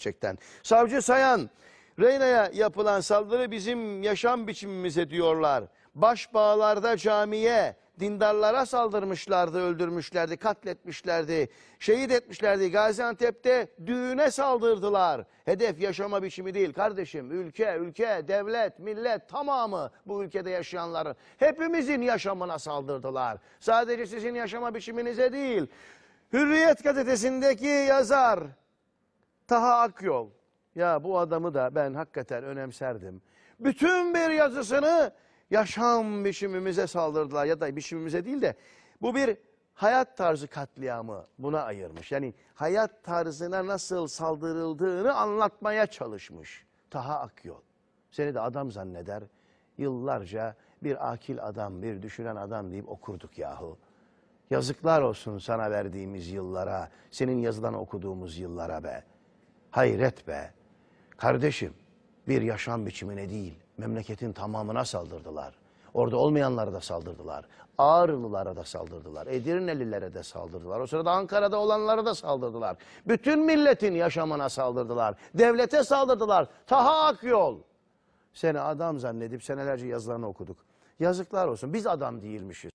gerçekten. Savcı Sayan, Reyna'ya yapılan saldırı bizim yaşam biçimimize diyorlar. Başbağlarda camiye, dindarlara saldırmışlardı, öldürmüşlerdi, katletmişlerdi, şehit etmişlerdi. Gaziantep'te düğüne saldırdılar. Hedef yaşama biçimi değil kardeşim. Ülke, ülke, devlet, millet tamamı bu ülkede yaşayanların hepimizin yaşamına saldırdılar. Sadece sizin yaşama biçiminize değil. Hürriyet gazetesindeki yazar Taha Akyol. Ya bu adamı da ben hakikaten önemserdim. Bütün bir yazısını yaşam biçimimize saldırdılar ya da biçimimize değil de bu bir hayat tarzı katliamı buna ayırmış. Yani hayat tarzına nasıl saldırıldığını anlatmaya çalışmış Taha Akyol. Seni de adam zanneder. Yıllarca bir akil adam, bir düşünen adam deyip okurduk yahu. Yazıklar olsun sana verdiğimiz yıllara, senin yazıdan okuduğumuz yıllara be. Hayret be. Kardeşim bir yaşam biçimine değil memleketin tamamına saldırdılar. Orada olmayanlara da saldırdılar. Ağrılılara da saldırdılar. Edirnelilere de saldırdılar. O sırada Ankara'da olanlara da saldırdılar. Bütün milletin yaşamına saldırdılar. Devlete saldırdılar. Taha Akyol. Seni adam zannedip senelerce yazılarını okuduk. Yazıklar olsun. Biz adam değilmişiz.